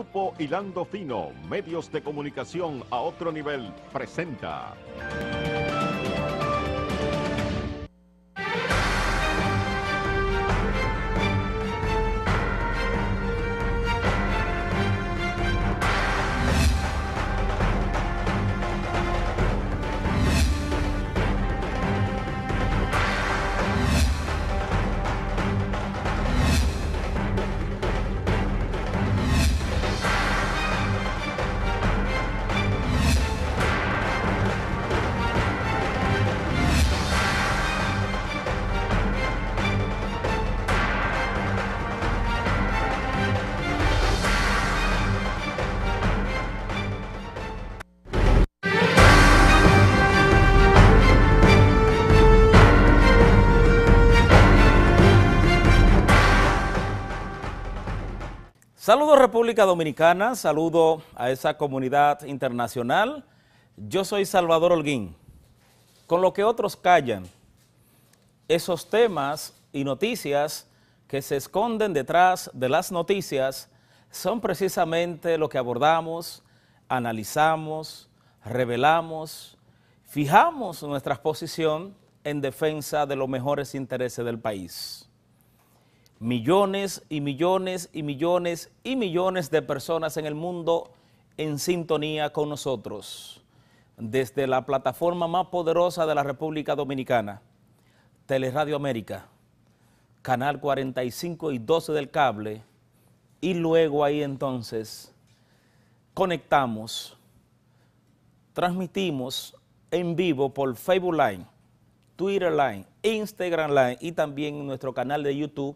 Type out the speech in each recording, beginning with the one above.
Grupo Hilando Fino, medios de comunicación a otro nivel, presenta. Saludos República Dominicana, saludo a esa comunidad internacional. Yo soy Salvador Holguín. Con lo que otros callan, esos temas y noticias que se esconden detrás de las noticias son precisamente lo que abordamos, analizamos, revelamos, fijamos nuestra posición en defensa de los mejores intereses del país millones y millones y millones y millones de personas en el mundo en sintonía con nosotros, desde la plataforma más poderosa de la República Dominicana, Teleradio América, Canal 45 y 12 del cable, y luego ahí entonces conectamos, transmitimos en vivo por Facebook Line, Twitter Line, Instagram Line y también nuestro canal de YouTube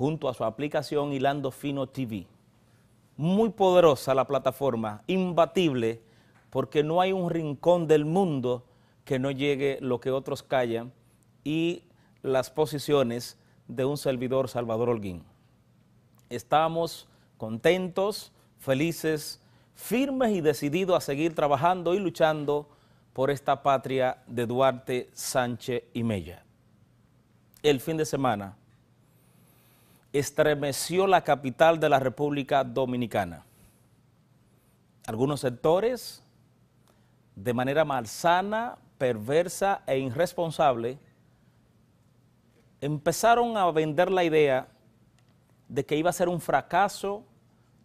junto a su aplicación Hilando Fino TV. Muy poderosa la plataforma, imbatible, porque no hay un rincón del mundo que no llegue lo que otros callan y las posiciones de un servidor Salvador Holguín. Estamos contentos, felices, firmes y decididos a seguir trabajando y luchando por esta patria de Duarte, Sánchez y Mella. El fin de semana estremeció la capital de la República Dominicana. Algunos sectores, de manera malsana, perversa e irresponsable, empezaron a vender la idea de que iba a ser un fracaso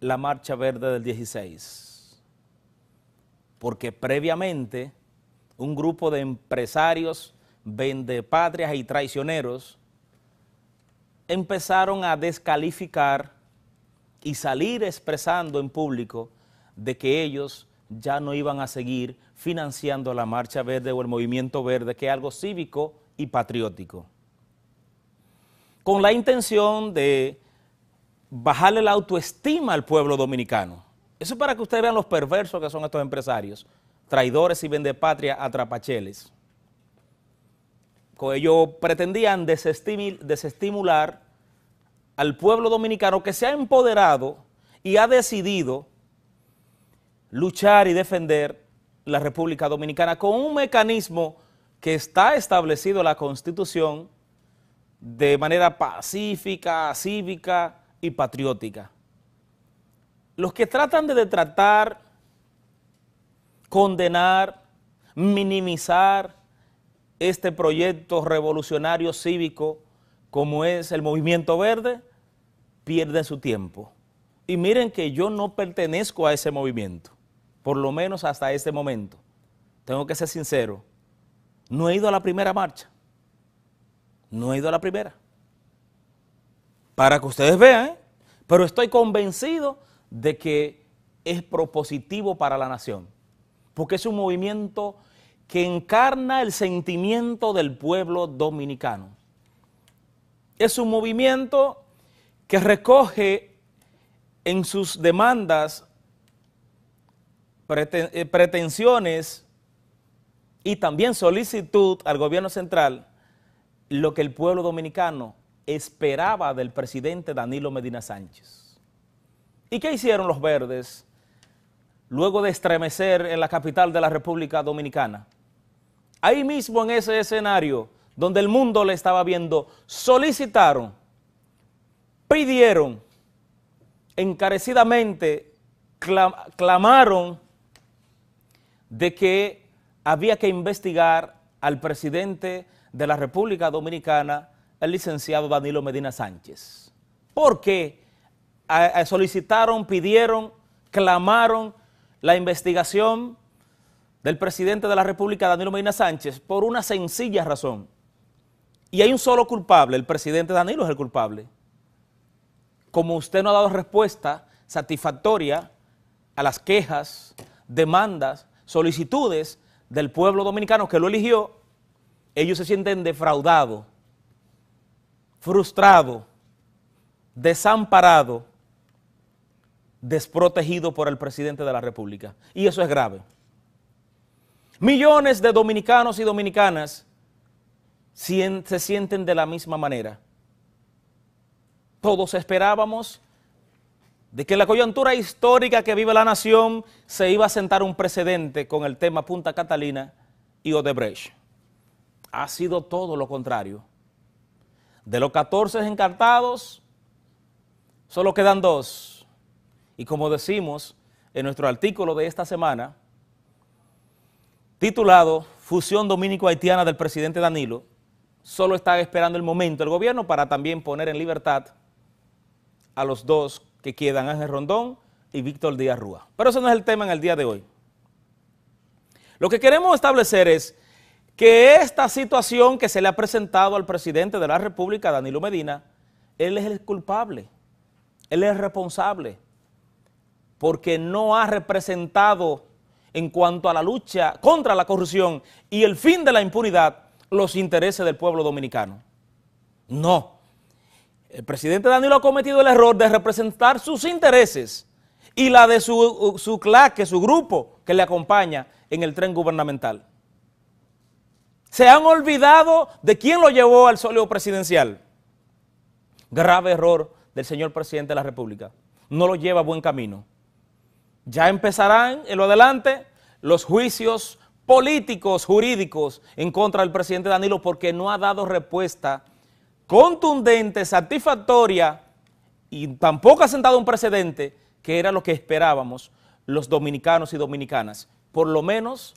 la Marcha Verde del 16, porque previamente un grupo de empresarios, vendepatrias y traicioneros empezaron a descalificar y salir expresando en público de que ellos ya no iban a seguir financiando la Marcha Verde o el Movimiento Verde, que es algo cívico y patriótico. Con la intención de bajarle la autoestima al pueblo dominicano. Eso es para que ustedes vean los perversos que son estos empresarios, traidores y a trapacheles. Ellos pretendían desestimular al pueblo dominicano que se ha empoderado y ha decidido luchar y defender la República Dominicana con un mecanismo que está establecido en la Constitución de manera pacífica, cívica y patriótica. Los que tratan de detratar, condenar, minimizar, este proyecto revolucionario cívico como es el movimiento verde, pierde su tiempo. Y miren que yo no pertenezco a ese movimiento, por lo menos hasta este momento. Tengo que ser sincero, no he ido a la primera marcha, no he ido a la primera. Para que ustedes vean, ¿eh? pero estoy convencido de que es propositivo para la nación, porque es un movimiento que encarna el sentimiento del pueblo dominicano. Es un movimiento que recoge en sus demandas, eh, pretensiones y también solicitud al gobierno central lo que el pueblo dominicano esperaba del presidente Danilo Medina Sánchez. ¿Y qué hicieron los verdes luego de estremecer en la capital de la República Dominicana? ahí mismo en ese escenario donde el mundo le estaba viendo, solicitaron, pidieron, encarecidamente clamaron de que había que investigar al presidente de la República Dominicana, el licenciado Danilo Medina Sánchez. Porque solicitaron, pidieron, clamaron la investigación del presidente de la República, Danilo Medina Sánchez, por una sencilla razón. Y hay un solo culpable, el presidente Danilo es el culpable. Como usted no ha dado respuesta satisfactoria a las quejas, demandas, solicitudes del pueblo dominicano que lo eligió, ellos se sienten defraudados, frustrados, desamparados, desprotegidos por el presidente de la República. Y eso es grave. Millones de dominicanos y dominicanas se sienten de la misma manera. Todos esperábamos de que la coyuntura histórica que vive la nación se iba a sentar un precedente con el tema Punta Catalina y Odebrecht. Ha sido todo lo contrario. De los 14 encartados, solo quedan dos. Y como decimos en nuestro artículo de esta semana, titulado Fusión Dominico-Haitiana del presidente Danilo, solo está esperando el momento el gobierno para también poner en libertad a los dos que quedan, Ángel Rondón y Víctor Díaz Rúa. Pero eso no es el tema en el día de hoy. Lo que queremos establecer es que esta situación que se le ha presentado al presidente de la República, Danilo Medina, él es el culpable, él es el responsable, porque no ha representado en cuanto a la lucha contra la corrupción y el fin de la impunidad los intereses del pueblo dominicano. No. El presidente Danilo ha cometido el error de representar sus intereses y la de su, su su grupo que le acompaña en el tren gubernamental. Se han olvidado de quién lo llevó al sólido presidencial. Grave error del señor presidente de la República. No lo lleva a buen camino ya empezarán en lo adelante los juicios políticos, jurídicos en contra del presidente Danilo porque no ha dado respuesta contundente, satisfactoria y tampoco ha sentado un precedente que era lo que esperábamos los dominicanos y dominicanas, por lo menos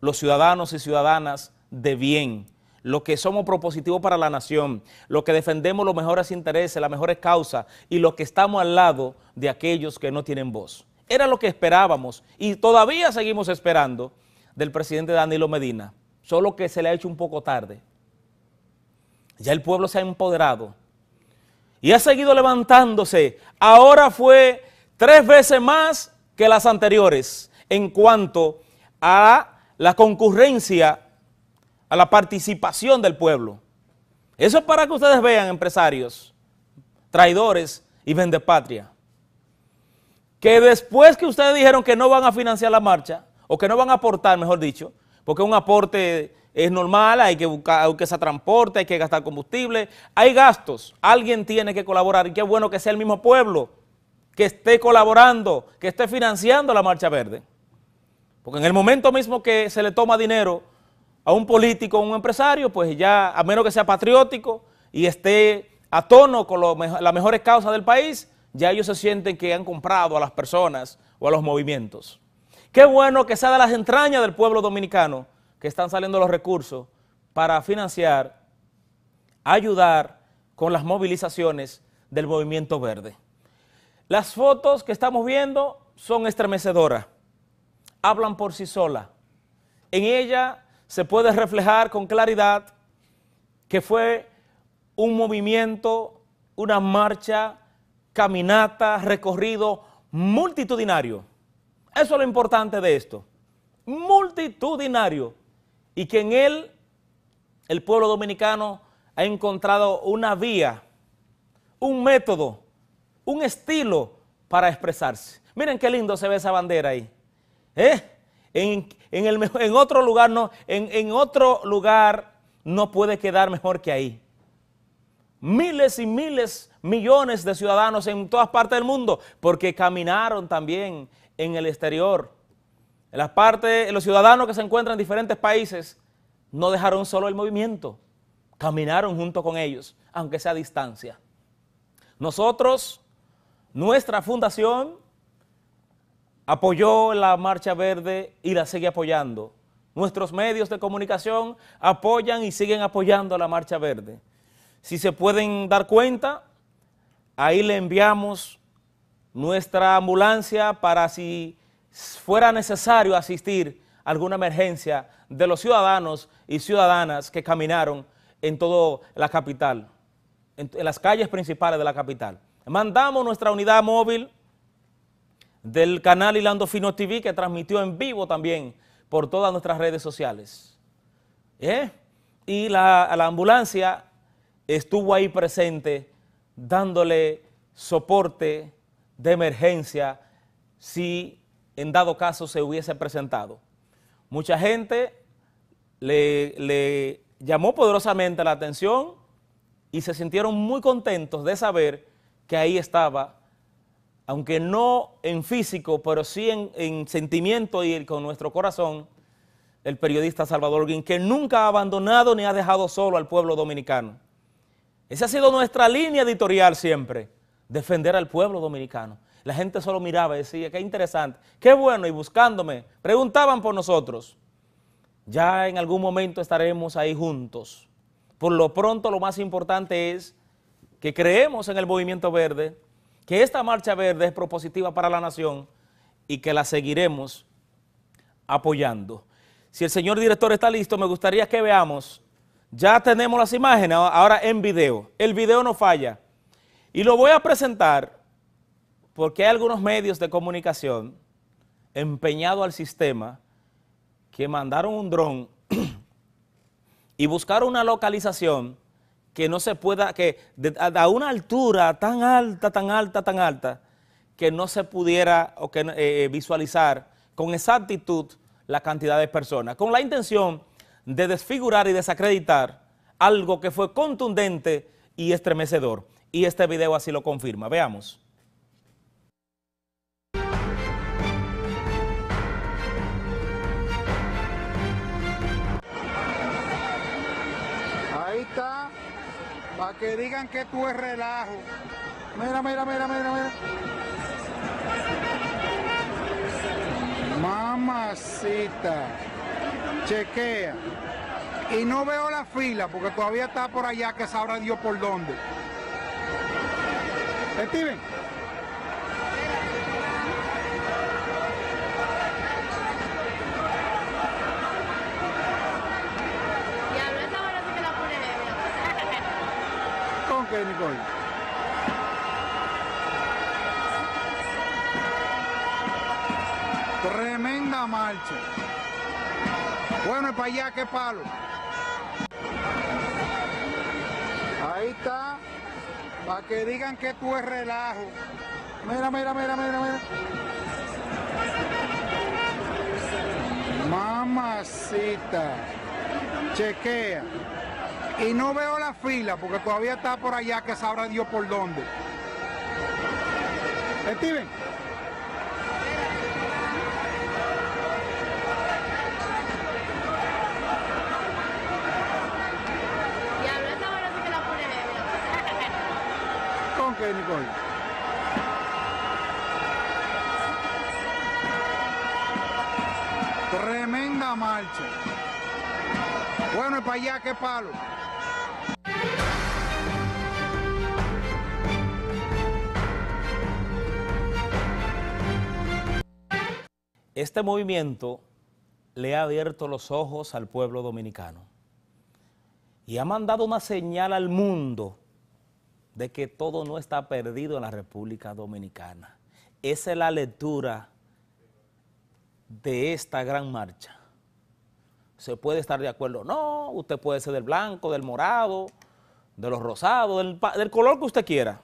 los ciudadanos y ciudadanas de bien, los que somos propositivos para la nación, los que defendemos los mejores intereses, las mejores causas y los que estamos al lado de aquellos que no tienen voz. Era lo que esperábamos y todavía seguimos esperando del presidente Danilo Medina, solo que se le ha hecho un poco tarde. Ya el pueblo se ha empoderado y ha seguido levantándose. Ahora fue tres veces más que las anteriores en cuanto a la concurrencia, a la participación del pueblo. Eso es para que ustedes vean, empresarios, traidores y vendepatria que después que ustedes dijeron que no van a financiar la marcha, o que no van a aportar, mejor dicho, porque un aporte es normal, hay que buscar, hay que transporte, hay que gastar combustible, hay gastos, alguien tiene que colaborar y qué bueno que sea el mismo pueblo que esté colaborando, que esté financiando la Marcha Verde. Porque en el momento mismo que se le toma dinero a un político, a un empresario, pues ya, a menos que sea patriótico y esté a tono con las mejores causas del país, ya ellos se sienten que han comprado a las personas o a los movimientos. Qué bueno que sea de las entrañas del pueblo dominicano que están saliendo los recursos para financiar, ayudar con las movilizaciones del movimiento verde. Las fotos que estamos viendo son estremecedoras, hablan por sí solas. En ella se puede reflejar con claridad que fue un movimiento, una marcha caminata, recorrido multitudinario. Eso es lo importante de esto. Multitudinario. Y que en él el pueblo dominicano ha encontrado una vía, un método, un estilo para expresarse. Miren qué lindo se ve esa bandera ahí. ¿Eh? En, el, en, otro lugar no, en otro lugar no puede quedar mejor que ahí. Miles y miles millones de ciudadanos en todas partes del mundo, porque caminaron también en el exterior. las partes, los ciudadanos que se encuentran en diferentes países no dejaron solo el movimiento, caminaron junto con ellos, aunque sea a distancia. Nosotros, nuestra fundación, apoyó la Marcha Verde y la sigue apoyando. Nuestros medios de comunicación apoyan y siguen apoyando la Marcha Verde. Si se pueden dar cuenta, Ahí le enviamos nuestra ambulancia para si fuera necesario asistir a alguna emergencia de los ciudadanos y ciudadanas que caminaron en toda la capital, en, las calles principales de la capital. Mandamos nuestra unidad móvil del canal Hilando Fino TV que transmitió en vivo también por todas nuestras redes sociales. ¿Eh? Y la, la ambulancia estuvo ahí presente dándole soporte de emergencia si en dado caso se hubiese presentado. Mucha gente le, llamó poderosamente la atención y se sintieron muy contentos de saber que ahí estaba, aunque no en físico, pero sí en, en sentimiento y con nuestro corazón, el periodista Salvador Guin, que nunca ha abandonado ni ha dejado solo al pueblo dominicano. Esa ha sido nuestra línea editorial siempre, defender al pueblo dominicano. La gente solo miraba y decía, qué interesante, qué bueno, y buscándome, preguntaban por nosotros. Ya en algún momento estaremos ahí juntos. Por lo pronto lo más importante es que creemos en el movimiento verde, que esta marcha verde es propositiva para la nación y que la seguiremos apoyando. Si el señor director está listo, me gustaría que veamos ya tenemos las imágenes, ahora en video. El video no falla. Y lo voy a presentar porque hay algunos medios de comunicación empeñados al sistema que mandaron un dron y buscaron una localización que no se pueda, que a, una altura tan alta, tan alta, tan alta, que no se pudiera eh, eh, visualizar con exactitud la cantidad de personas, con la intención de desfigurar y desacreditar algo que fue contundente y estremecedor. Y este video así lo confirma. Veamos. Ahí está, para que digan que tú es relajo. Mira, mira, mira, mira, mira. Mamacita chequea. Y no veo la fila porque todavía está por allá que sabrá Dios por dónde. Steven. ¿Con qué, Nicole? Tremenda marcha. Bueno, para allá, qué palo. Ahí está. Para que digan que tú es relajo. Mira, mira, mira, mira, mira. Mamacita. Chequea. Y no veo la fila porque todavía está por allá que sabrá Dios por dónde. Steven. Tremenda marcha. Bueno, y para allá, qué palo. Este movimiento le ha abierto los ojos al pueblo dominicano y ha mandado una señal al mundo de que todo no está perdido en la República Dominicana. Esa es la lectura de esta gran marcha. Se puede estar de acuerdo o no, usted puede ser del blanco, del morado, de los rosados, del, del, color que usted quiera.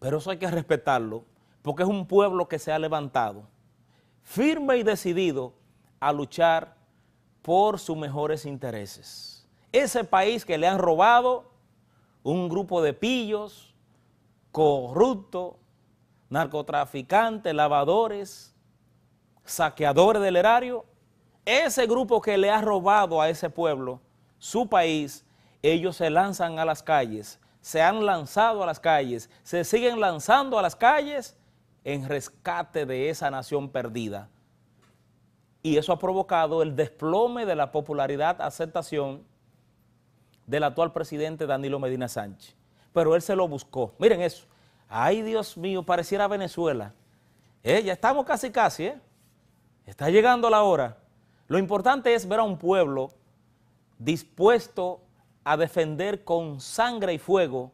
Pero eso hay que respetarlo, porque es un pueblo que se ha levantado firme y decidido a luchar por sus mejores intereses. Ese país que le han robado un grupo de pillos, corruptos, narcotraficantes, lavadores, saqueadores del erario, ese grupo que le ha robado a ese pueblo su país, ellos se lanzan a las calles, se han lanzado a las calles, se siguen lanzando a las calles en rescate de esa nación perdida. Y eso ha provocado el desplome de la popularidad, aceptación del actual presidente Danilo Medina Sánchez. Pero él se lo buscó. Miren eso. Ay, Dios mío, pareciera Venezuela. Eh, ya estamos casi, casi. Eh. Está llegando la hora. Lo importante es ver a un pueblo dispuesto a defender con sangre y fuego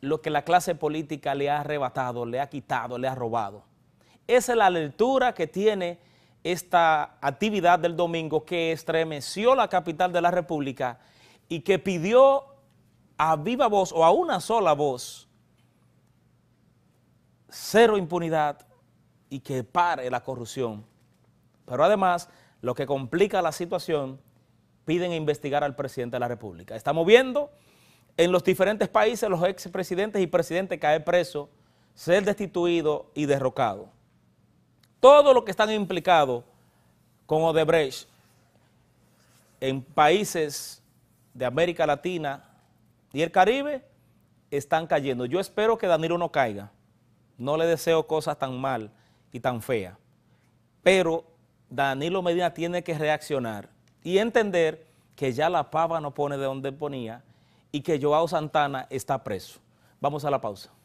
lo que la clase política le ha arrebatado, le ha quitado, le ha robado. Esa es la lectura que tiene esta actividad del domingo que estremeció la capital de la República y que pidió a viva voz o a una sola voz cero impunidad y que pare la corrupción. Pero además, lo que complica la situación, piden investigar al presidente de la República. Estamos viendo en los diferentes países los expresidentes y presidentes caer presos, ser destituidos y derrocados. Todo lo que están implicados con Odebrecht en países de América Latina y el Caribe están cayendo. Yo espero que Danilo no caiga. No le deseo cosas tan mal y tan feas. Pero Danilo Medina tiene que reaccionar y entender que ya la pava no pone de donde ponía y que Joao Santana está preso. Vamos a la pausa.